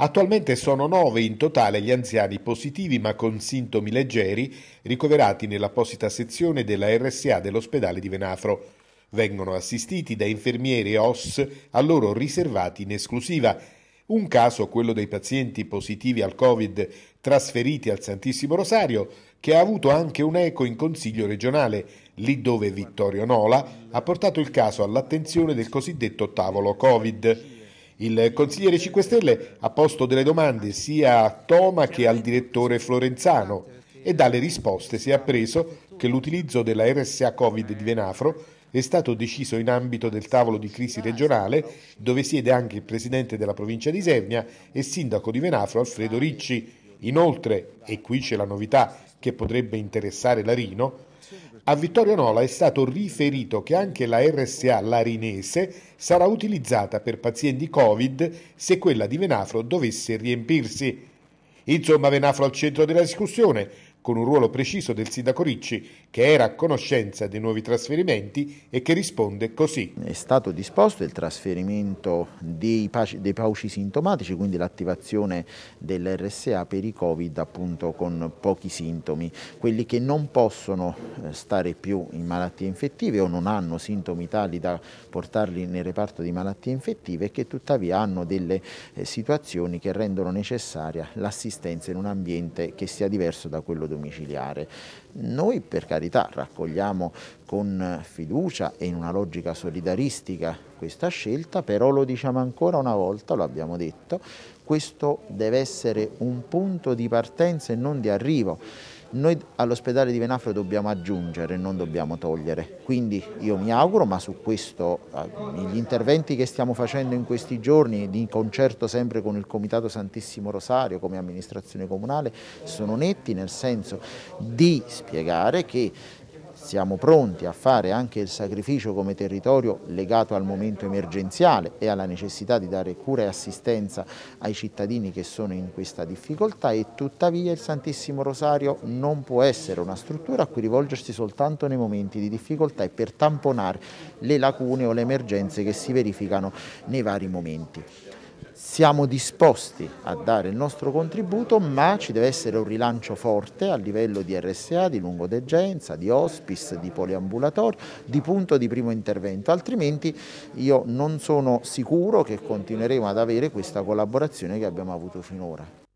Attualmente sono nove in totale gli anziani positivi ma con sintomi leggeri ricoverati nell'apposita sezione della RSA dell'ospedale di Venafro. Vengono assistiti da infermieri OS a loro riservati in esclusiva. Un caso, quello dei pazienti positivi al Covid trasferiti al Santissimo Rosario, che ha avuto anche un eco in Consiglio regionale, lì dove Vittorio Nola ha portato il caso all'attenzione del cosiddetto tavolo Covid. Il consigliere 5 Stelle ha posto delle domande sia a Toma che al direttore Florenzano e dalle risposte si è appreso che l'utilizzo della RSA Covid di Venafro è stato deciso in ambito del tavolo di crisi regionale dove siede anche il presidente della provincia di Isernia e sindaco di Venafro Alfredo Ricci. Inoltre, e qui c'è la novità che potrebbe interessare Larino, a Vittorio Nola è stato riferito che anche la RSA larinese sarà utilizzata per pazienti Covid se quella di Venafro dovesse riempirsi. Insomma, Venafro al centro della discussione, con un ruolo preciso del sindaco Ricci che era a conoscenza dei nuovi trasferimenti e che risponde così. È stato disposto il trasferimento dei, dei pauci sintomatici, quindi l'attivazione dell'RSA per i Covid appunto con pochi sintomi. Quelli che non possono eh, stare più in malattie infettive o non hanno sintomi tali da portarli nel reparto di malattie infettive e che tuttavia hanno delle eh, situazioni che rendono necessaria l'assistenza in un ambiente che sia diverso da quello domiciliare. Noi per carità raccogliamo con fiducia e in una logica solidaristica questa scelta, però lo diciamo ancora una volta, lo abbiamo detto, questo deve essere un punto di partenza e non di arrivo noi all'ospedale di Venafro dobbiamo aggiungere, non dobbiamo togliere, quindi io mi auguro, ma su questo eh, gli interventi che stiamo facendo in questi giorni, di concerto sempre con il Comitato Santissimo Rosario come amministrazione comunale, sono netti nel senso di spiegare che siamo pronti a fare anche il sacrificio come territorio legato al momento emergenziale e alla necessità di dare cura e assistenza ai cittadini che sono in questa difficoltà e tuttavia il Santissimo Rosario non può essere una struttura a cui rivolgersi soltanto nei momenti di difficoltà e per tamponare le lacune o le emergenze che si verificano nei vari momenti siamo disposti a dare il nostro contributo, ma ci deve essere un rilancio forte a livello di RSA, di lungodeggenza, di hospice, di poliambulatorio, di punto di primo intervento, altrimenti io non sono sicuro che continueremo ad avere questa collaborazione che abbiamo avuto finora.